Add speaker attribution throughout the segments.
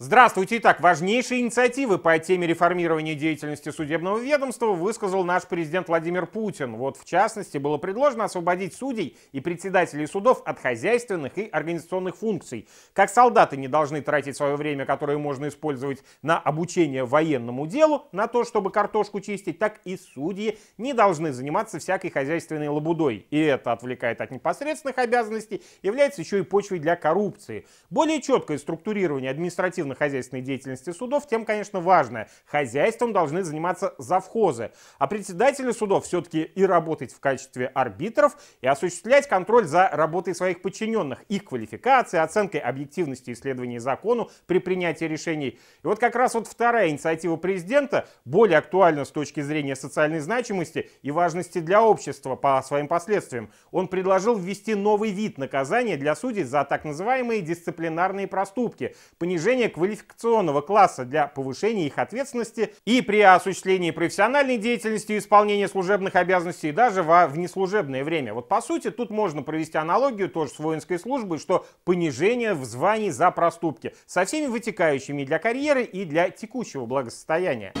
Speaker 1: Здравствуйте. Итак, важнейшие инициативы по теме реформирования деятельности судебного ведомства высказал наш президент Владимир Путин. Вот, в частности, было предложено освободить судей и председателей судов от хозяйственных и организационных функций. Как солдаты не должны тратить свое время, которое можно использовать на обучение военному делу, на то, чтобы картошку чистить, так и судьи не должны заниматься всякой хозяйственной лабудой. И это отвлекает от непосредственных обязанностей, является еще и почвой для коррупции. Более четкое структурирование административных административно-хозяйственной деятельности судов, тем, конечно, важная. Хозяйством должны заниматься завхозы. А председатели судов все-таки и работать в качестве арбитров, и осуществлять контроль за работой своих подчиненных, их квалификацией, оценкой объективности исследований закону при принятии решений. И вот как раз вот вторая инициатива президента более актуальна с точки зрения социальной значимости и важности для общества по своим последствиям. Он предложил ввести новый вид наказания для судей за так называемые дисциплинарные проступки, понижение к квалификационного класса для повышения их ответственности и при осуществлении профессиональной деятельности и исполнения служебных обязанностей даже во внеслужебное время. Вот по сути тут можно провести аналогию тоже с воинской службой, что понижение в звании за проступки со всеми вытекающими для карьеры и для текущего благосостояния.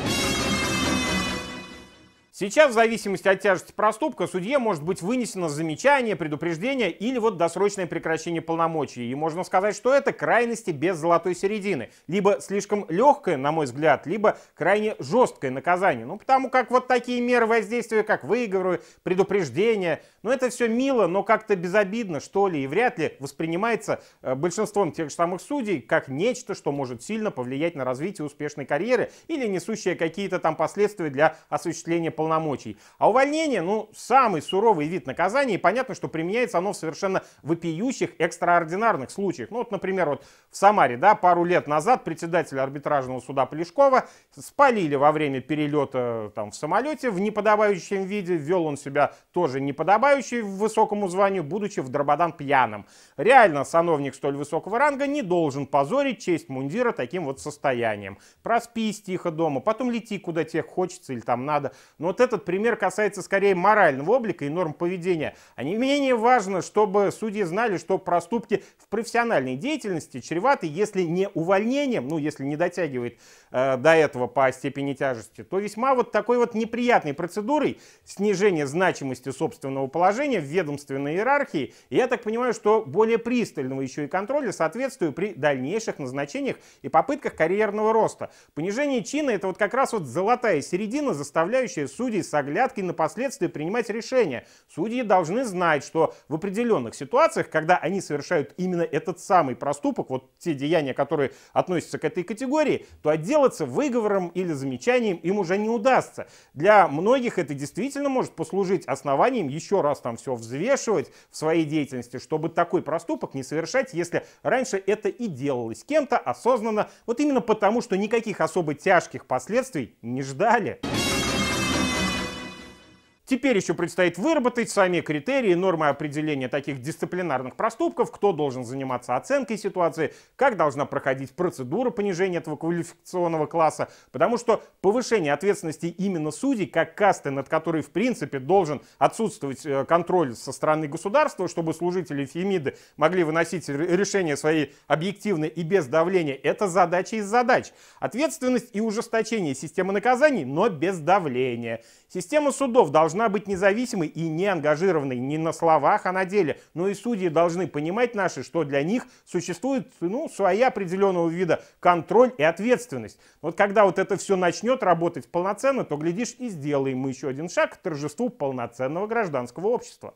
Speaker 1: Сейчас, в зависимости от тяжести проступка, судье может быть вынесено замечание, предупреждение или вот досрочное прекращение полномочий. И можно сказать, что это крайности без золотой середины. Либо слишком легкое, на мой взгляд, либо крайне жесткое наказание. Ну, потому как вот такие меры воздействия, как выговоры, предупреждения, ну, это все мило, но как-то безобидно, что ли, и вряд ли воспринимается э, большинством тех же самых судей как нечто, что может сильно повлиять на развитие успешной карьеры или несущее какие-то там последствия для осуществления полномочий полномочий. А увольнение, ну, самый суровый вид наказания, и понятно, что применяется оно в совершенно вопиющих, экстраординарных случаях. Ну, вот, например, вот в Самаре, да, пару лет назад председателя арбитражного суда Плешкова спалили во время перелета там в самолете в неподобающем виде, вел он себя тоже неподобающий в высокому званию, будучи в Дрободан пьяным. Реально, сановник столь высокого ранга не должен позорить честь мундира таким вот состоянием. Проспись тихо дома, потом лети куда тебе хочется или там надо. Но вот этот пример касается скорее морального облика и норм поведения. А не менее важно, чтобы судьи знали, что проступки в профессиональной деятельности чреваты, если не увольнением, ну, если не дотягивает э, до этого по степени тяжести, то весьма вот такой вот неприятной процедурой снижения значимости собственного положения в ведомственной иерархии. И я так понимаю, что более пристального еще и контроля соответствует при дальнейших назначениях и попытках карьерного роста. Понижение чина — это вот как раз вот золотая середина, заставляющая судьи судей с оглядкой на последствия принимать решения. Судьи должны знать, что в определенных ситуациях, когда они совершают именно этот самый проступок, вот те деяния, которые относятся к этой категории, то отделаться выговором или замечанием им уже не удастся. Для многих это действительно может послужить основанием еще раз там все взвешивать в своей деятельности, чтобы такой проступок не совершать, если раньше это и делалось кем-то осознанно, вот именно потому, что никаких особо тяжких последствий не ждали. Теперь еще предстоит выработать сами критерии, нормы определения таких дисциплинарных проступков, кто должен заниматься оценкой ситуации, как должна проходить процедура понижения этого квалификационного класса, потому что повышение ответственности именно судей, как касты, над которой в принципе должен отсутствовать э, контроль со стороны государства, чтобы служители Фемиды могли выносить решения свои объективно и без давления, это задача из задач. Ответственность и ужесточение системы наказаний, но без давления. Система судов должна должна быть независимой и не ангажированной не на словах, а на деле. Но и судьи должны понимать наши, что для них существует ну, своя определенного вида контроль и ответственность. Вот когда вот это все начнет работать полноценно, то, глядишь, и сделаем мы еще один шаг к торжеству полноценного гражданского общества.